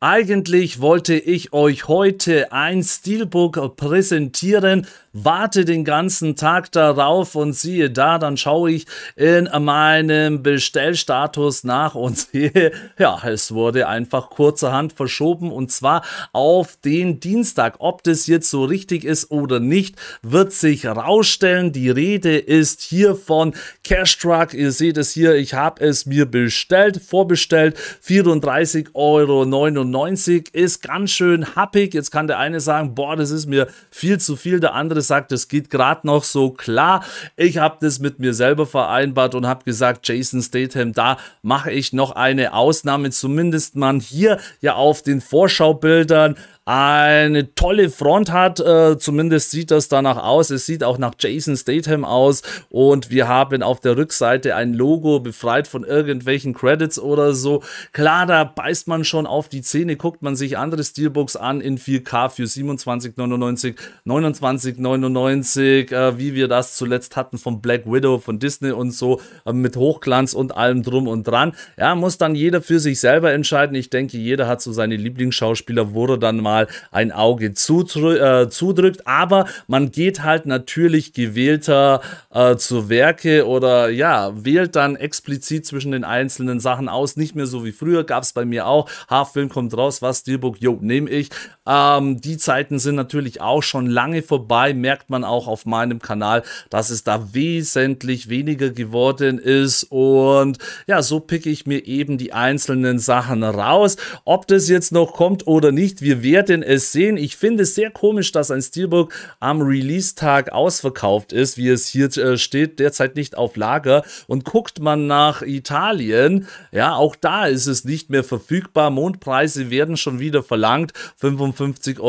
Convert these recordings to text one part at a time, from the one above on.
Eigentlich wollte ich euch heute ein Steelbook präsentieren, warte den ganzen Tag darauf und siehe da, dann schaue ich in meinem Bestellstatus nach und sehe, ja, es wurde einfach kurzerhand verschoben und zwar auf den Dienstag. Ob das jetzt so richtig ist oder nicht, wird sich rausstellen. Die Rede ist hier von Cash Truck. Ihr seht es hier, ich habe es mir bestellt, vorbestellt. 34,99 Euro ist ganz schön happig. Jetzt kann der eine sagen, boah, das ist mir viel zu viel. Der andere gesagt, es geht gerade noch so klar. Ich habe das mit mir selber vereinbart und habe gesagt, Jason Statham, da mache ich noch eine Ausnahme. Zumindest man hier ja auf den Vorschaubildern eine tolle Front hat. Äh, zumindest sieht das danach aus. Es sieht auch nach Jason Statham aus. Und wir haben auf der Rückseite ein Logo, befreit von irgendwelchen Credits oder so. Klar, da beißt man schon auf die Zähne, guckt man sich andere Steelbooks an in 4K für 27,99, 29,99, äh, wie wir das zuletzt hatten von Black Widow, von Disney und so, äh, mit Hochglanz und allem drum und dran. Ja, muss dann jeder für sich selber entscheiden. Ich denke, jeder hat so seine Lieblingsschauspieler, wo er dann mal mal ein Auge zudrückt, äh, zudrückt. Aber man geht halt natürlich gewählter äh, zu Werke oder ja, wählt dann explizit zwischen den einzelnen Sachen aus. Nicht mehr so wie früher, gab es bei mir auch. Haarfilm kommt raus, was Steelbook, jo, nehme ich. Ähm, die Zeiten sind natürlich auch schon lange vorbei, merkt man auch auf meinem Kanal, dass es da wesentlich weniger geworden ist und ja, so picke ich mir eben die einzelnen Sachen raus. Ob das jetzt noch kommt oder nicht, wir werden werden es sehen. Ich finde es sehr komisch, dass ein Steelbook am Release-Tag ausverkauft ist, wie es hier äh, steht, derzeit nicht auf Lager. Und guckt man nach Italien, ja, auch da ist es nicht mehr verfügbar. Mondpreise werden schon wieder verlangt, 55,65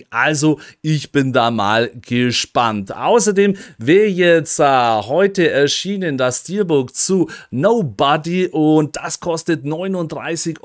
Euro. Also ich bin da mal gespannt. Außerdem wäre jetzt äh, heute erschienen das Steelbook zu Nobody und das kostet 39,99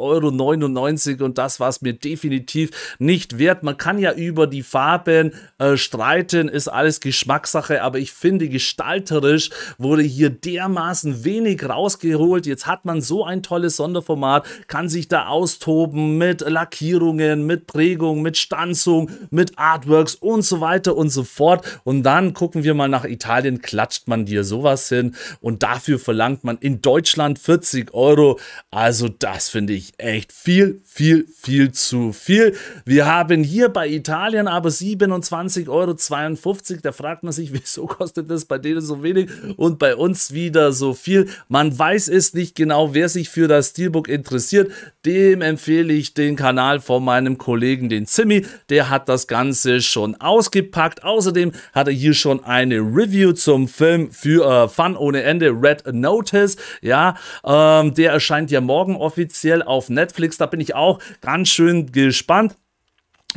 Euro und das, was mir definitiv definitiv nicht wert. Man kann ja über die Farben äh, streiten, ist alles Geschmackssache, aber ich finde, gestalterisch wurde hier dermaßen wenig rausgeholt. Jetzt hat man so ein tolles Sonderformat, kann sich da austoben mit Lackierungen, mit Prägung, mit Stanzung, mit Artworks und so weiter und so fort. Und dann gucken wir mal nach Italien, klatscht man dir sowas hin und dafür verlangt man in Deutschland 40 Euro. Also das finde ich echt viel, viel, viel zu viel. Wir haben hier bei Italien aber 27,52 Euro. Da fragt man sich, wieso kostet das bei denen so wenig und bei uns wieder so viel. Man weiß es nicht genau, wer sich für das Steelbook interessiert. Dem empfehle ich den Kanal von meinem Kollegen, den Zimmy. Der hat das Ganze schon ausgepackt. Außerdem hat er hier schon eine Review zum Film für äh, Fun ohne Ende, Red Notice. Ja, ähm, der erscheint ja morgen offiziell auf Netflix. Da bin ich auch ganz schön gespannt fund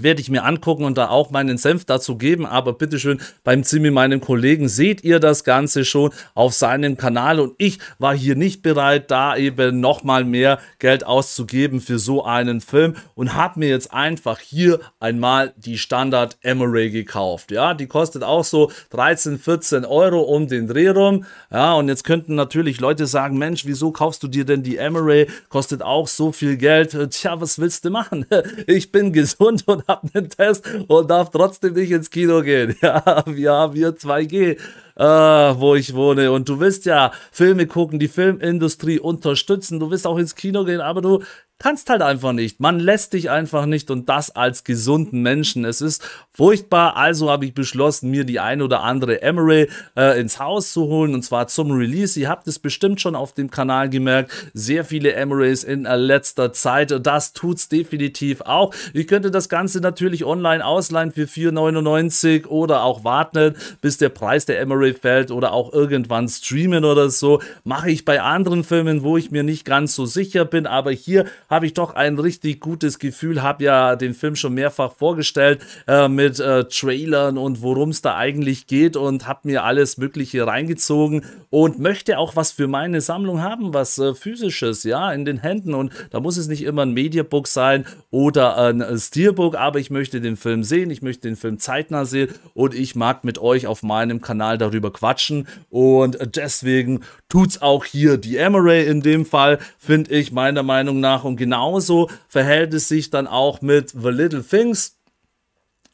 werde ich mir angucken und da auch meinen Senf dazu geben. Aber bitteschön, beim Zimmi, meinem Kollegen, seht ihr das Ganze schon auf seinem Kanal. Und ich war hier nicht bereit, da eben nochmal mehr Geld auszugeben für so einen Film und habe mir jetzt einfach hier einmal die Standard Emery gekauft. Ja, die kostet auch so 13, 14 Euro um den Dreh rum. Ja, und jetzt könnten natürlich Leute sagen, Mensch, wieso kaufst du dir denn die Emery? Kostet auch so viel Geld. Tja, was willst du machen? Ich bin gesund und habe einen Test und darf trotzdem nicht ins Kino gehen. Ja, wir haben hier 2G äh, wo ich wohne. Und du willst ja Filme gucken, die Filmindustrie unterstützen. Du willst auch ins Kino gehen, aber du kannst halt einfach nicht. Man lässt dich einfach nicht und das als gesunden Menschen. Es ist furchtbar, also habe ich beschlossen, mir die ein oder andere Emery äh, ins Haus zu holen und zwar zum Release. Ihr habt es bestimmt schon auf dem Kanal gemerkt, sehr viele Emerys in letzter Zeit. Das tut's definitiv auch. Ich könnte das Ganze natürlich online ausleihen für 4,99 oder auch warten, bis der Preis der Emery fällt oder auch irgendwann streamen oder so. Mache ich bei anderen Filmen, wo ich mir nicht ganz so sicher bin, aber hier habe ich doch ein richtig gutes Gefühl, habe ja den Film schon mehrfach vorgestellt äh, mit äh, Trailern und worum es da eigentlich geht und habe mir alles Mögliche reingezogen und möchte auch was für meine Sammlung haben, was äh, physisches, ja, in den Händen und da muss es nicht immer ein Mediabook sein oder ein äh, Steelbook, aber ich möchte den Film sehen, ich möchte den Film zeitnah sehen und ich mag mit euch auf meinem Kanal darüber darüber quatschen. Und deswegen tut es auch hier die Emery in dem Fall, finde ich meiner Meinung nach. Und genauso verhält es sich dann auch mit The Little Things.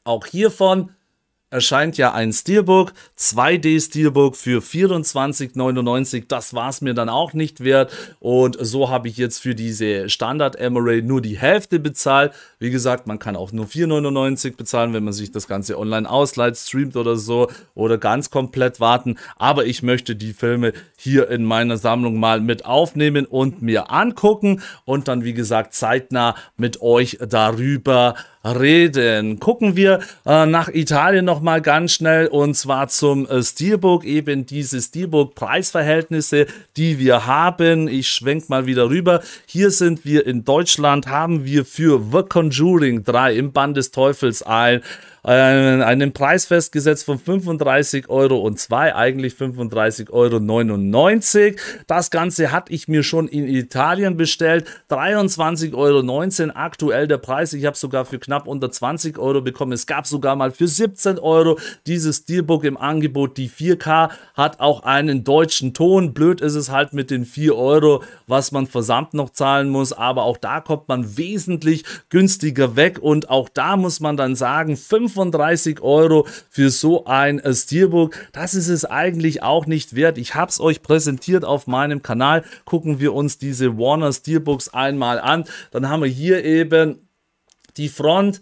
Auch hiervon erscheint ja ein Steelbook, 2D Steelbook für 24,99. Das war es mir dann auch nicht wert. Und so habe ich jetzt für diese Standard MRA nur die Hälfte bezahlt. Wie gesagt, man kann auch nur 4,99 bezahlen, wenn man sich das Ganze online ausleiht, streamt oder so oder ganz komplett warten. Aber ich möchte die Filme hier in meiner Sammlung mal mit aufnehmen und mir angucken und dann, wie gesagt, zeitnah mit euch darüber reden. Gucken wir äh, nach Italien nochmal ganz schnell und zwar zum äh, Steelbook, eben diese Steelbook-Preisverhältnisse, die wir haben. Ich schwenke mal wieder rüber. Hier sind wir in Deutschland, haben wir für The Conjuring 3 im Band des Teufels ein einen, einen Preis festgesetzt von 35 Euro und zwei, eigentlich 35,99 Euro. Das Ganze hatte ich mir schon in Italien bestellt, 23,19 Euro aktuell der Preis. Ich habe sogar für knapp unter 20 Euro bekommen. Es gab sogar mal für 17 Euro dieses Steelbook im Angebot. Die 4K hat auch einen deutschen Ton. Blöd ist es halt mit den 4 Euro, was man Versand noch zahlen muss, aber auch da kommt man wesentlich günstiger weg und auch da muss man dann sagen, 5 35 Euro für so ein äh, Steelbook. Das ist es eigentlich auch nicht wert. Ich habe es euch präsentiert auf meinem Kanal. Gucken wir uns diese Warner Steelbooks einmal an. Dann haben wir hier eben die Front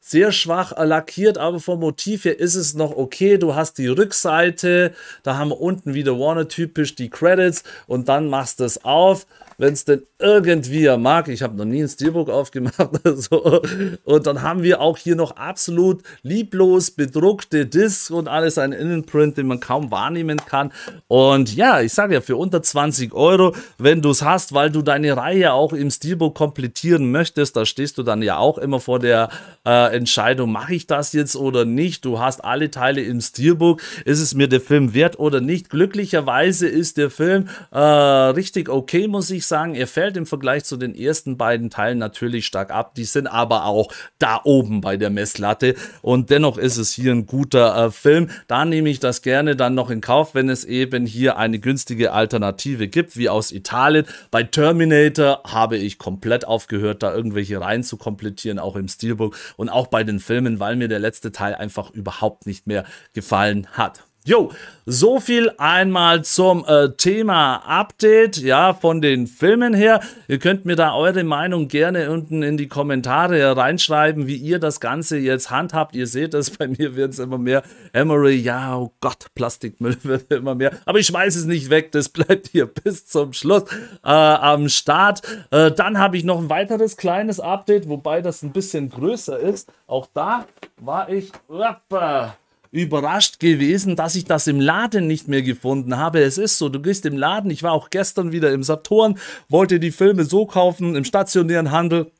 sehr schwach äh, lackiert, aber vom Motiv her ist es noch okay. Du hast die Rückseite, da haben wir unten wieder Warner typisch die Credits und dann machst du es auf wenn es denn irgendwie mag. Ich habe noch nie ein Steelbook aufgemacht. so. Und dann haben wir auch hier noch absolut lieblos bedruckte Discs und alles ein Innenprint, den man kaum wahrnehmen kann. Und ja, ich sage ja, für unter 20 Euro, wenn du es hast, weil du deine Reihe auch im Steelbook komplettieren möchtest, da stehst du dann ja auch immer vor der äh, Entscheidung, mache ich das jetzt oder nicht. Du hast alle Teile im Steelbook. Ist es mir der Film wert oder nicht? Glücklicherweise ist der Film äh, richtig okay, muss ich sagen sagen, er fällt im Vergleich zu den ersten beiden Teilen natürlich stark ab. Die sind aber auch da oben bei der Messlatte. Und dennoch ist es hier ein guter äh, Film. Da nehme ich das gerne dann noch in Kauf, wenn es eben hier eine günstige Alternative gibt, wie aus Italien. Bei Terminator habe ich komplett aufgehört, da irgendwelche Reihen zu komplettieren, auch im Steelbook und auch bei den Filmen, weil mir der letzte Teil einfach überhaupt nicht mehr gefallen hat. Jo, so viel einmal zum äh, Thema Update, ja, von den Filmen her. Ihr könnt mir da eure Meinung gerne unten in die Kommentare reinschreiben, wie ihr das Ganze jetzt handhabt. Ihr seht es, bei mir wird es immer mehr. Emery, ja, oh Gott, Plastikmüll wird immer mehr. Aber ich schmeiße es nicht weg, das bleibt hier bis zum Schluss äh, am Start. Äh, dann habe ich noch ein weiteres kleines Update, wobei das ein bisschen größer ist. Auch da war ich... Rapper überrascht gewesen, dass ich das im Laden nicht mehr gefunden habe. Es ist so, du gehst im Laden, ich war auch gestern wieder im Saturn, wollte die Filme so kaufen, im stationären Handel.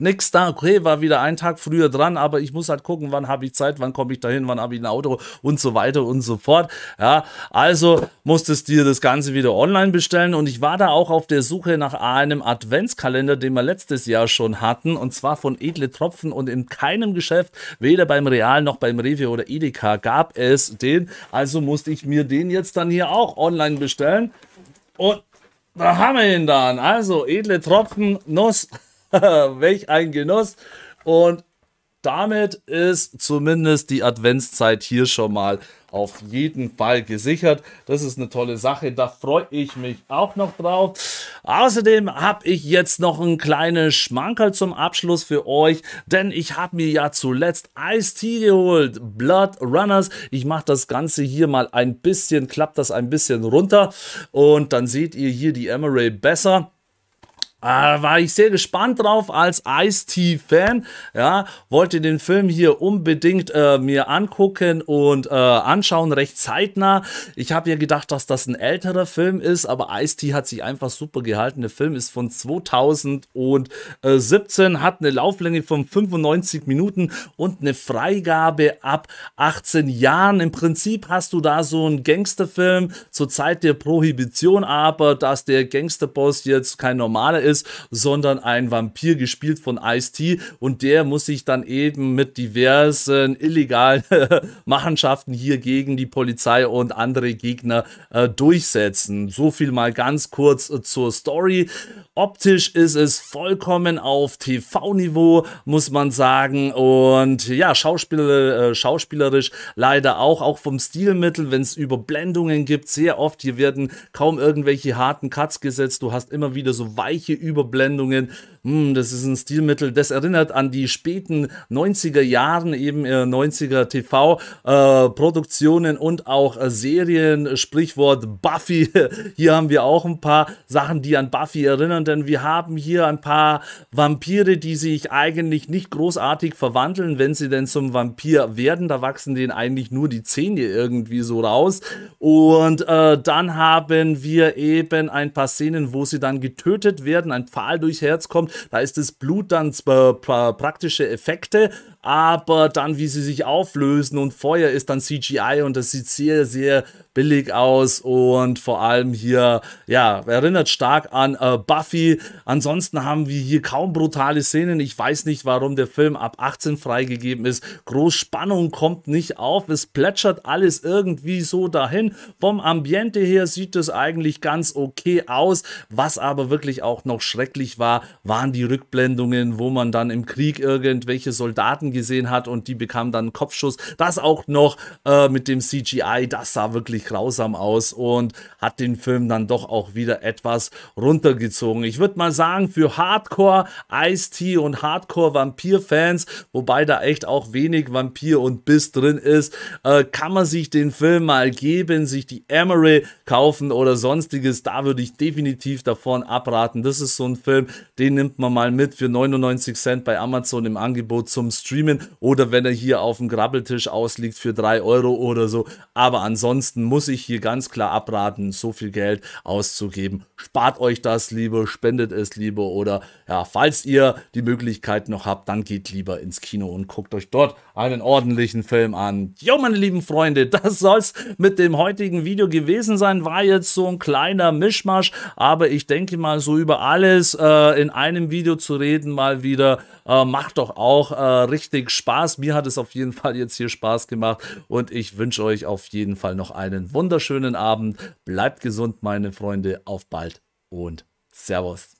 Nix da, okay, war wieder ein Tag früher dran, aber ich muss halt gucken, wann habe ich Zeit, wann komme ich dahin, wann habe ich ein Auto und so weiter und so fort. Ja, also musstest du dir das Ganze wieder online bestellen und ich war da auch auf der Suche nach einem Adventskalender, den wir letztes Jahr schon hatten und zwar von Edle Tropfen und in keinem Geschäft, weder beim Real noch beim Rewe oder Edeka gab es den, also musste ich mir den jetzt dann hier auch online bestellen und da haben wir ihn dann. Also, edle Tropfen, Nuss. Welch ein Genuss. Und damit ist zumindest die Adventszeit hier schon mal auf jeden Fall gesichert. Das ist eine tolle Sache, da freue ich mich auch noch drauf. Außerdem habe ich jetzt noch einen kleinen Schmankerl zum Abschluss für euch, denn ich habe mir ja zuletzt Ice-Tea geholt, Blood Runners. Ich mache das Ganze hier mal ein bisschen, klappt das ein bisschen runter und dann seht ihr hier die Emerald besser. Ah, war ich sehr gespannt drauf als Ice-T-Fan. Ja, wollte den Film hier unbedingt äh, mir angucken und äh, anschauen, recht zeitnah. Ich habe ja gedacht, dass das ein älterer Film ist, aber Ice-T hat sich einfach super gehalten. Der Film ist von 2017, hat eine Lauflänge von 95 Minuten und eine Freigabe ab 18 Jahren. Im Prinzip hast du da so einen Gangsterfilm zur Zeit der Prohibition, aber dass der Gangsterboss jetzt kein normaler ist, ist, sondern ein Vampir, gespielt von Ice-T. Und der muss sich dann eben mit diversen illegalen Machenschaften hier gegen die Polizei und andere Gegner äh, durchsetzen. So viel mal ganz kurz äh, zur Story. Optisch ist es vollkommen auf TV-Niveau, muss man sagen. Und ja, Schauspieler, äh, schauspielerisch leider auch, auch vom Stilmittel, wenn es Überblendungen gibt, sehr oft. Hier werden kaum irgendwelche harten Cuts gesetzt. Du hast immer wieder so weiche Überblendungen, hm, das ist ein Stilmittel, das erinnert an die späten 90er Jahren, eben 90er TV-Produktionen äh, äh und auch äh, Serien, Sprichwort Buffy. Hier haben wir auch ein paar Sachen, die an Buffy erinnern, denn wir haben hier ein paar Vampire, die sich eigentlich nicht großartig verwandeln, wenn sie denn zum Vampir werden. Da wachsen denen eigentlich nur die Zähne irgendwie so raus. Und äh, dann haben wir eben ein paar Szenen, wo sie dann getötet werden, ein Pfahl durchs Herz kommt da ist das Blut dann praktische Effekte, aber dann, wie sie sich auflösen und Feuer ist dann CGI und das sieht sehr, sehr billig aus und vor allem hier, ja, erinnert stark an äh, Buffy. Ansonsten haben wir hier kaum brutale Szenen. Ich weiß nicht, warum der Film ab 18 freigegeben ist. Großspannung kommt nicht auf. Es plätschert alles irgendwie so dahin. Vom Ambiente her sieht es eigentlich ganz okay aus. Was aber wirklich auch noch schrecklich war, war waren die Rückblendungen, wo man dann im Krieg irgendwelche Soldaten gesehen hat und die bekamen dann einen Kopfschuss. Das auch noch äh, mit dem CGI, das sah wirklich grausam aus und hat den Film dann doch auch wieder etwas runtergezogen. Ich würde mal sagen, für Hardcore Ice-T und Hardcore Vampir-Fans, wobei da echt auch wenig Vampir und Biss drin ist, äh, kann man sich den Film mal geben, sich die Emery kaufen oder sonstiges. Da würde ich definitiv davon abraten. Das ist so ein Film, den nimmt nimmt man mal mit für 99 Cent bei Amazon im Angebot zum Streamen oder wenn er hier auf dem Grabbeltisch ausliegt für 3 Euro oder so. Aber ansonsten muss ich hier ganz klar abraten, so viel Geld auszugeben. Spart euch das lieber, spendet es lieber oder ja, falls ihr die Möglichkeit noch habt, dann geht lieber ins Kino und guckt euch dort einen ordentlichen Film an. Jo, meine lieben Freunde, das soll es mit dem heutigen Video gewesen sein. War jetzt so ein kleiner Mischmasch, aber ich denke mal so über alles äh, in einem dem Video zu reden mal wieder. Äh, macht doch auch äh, richtig Spaß. Mir hat es auf jeden Fall jetzt hier Spaß gemacht und ich wünsche euch auf jeden Fall noch einen wunderschönen Abend. Bleibt gesund, meine Freunde. Auf bald und Servus.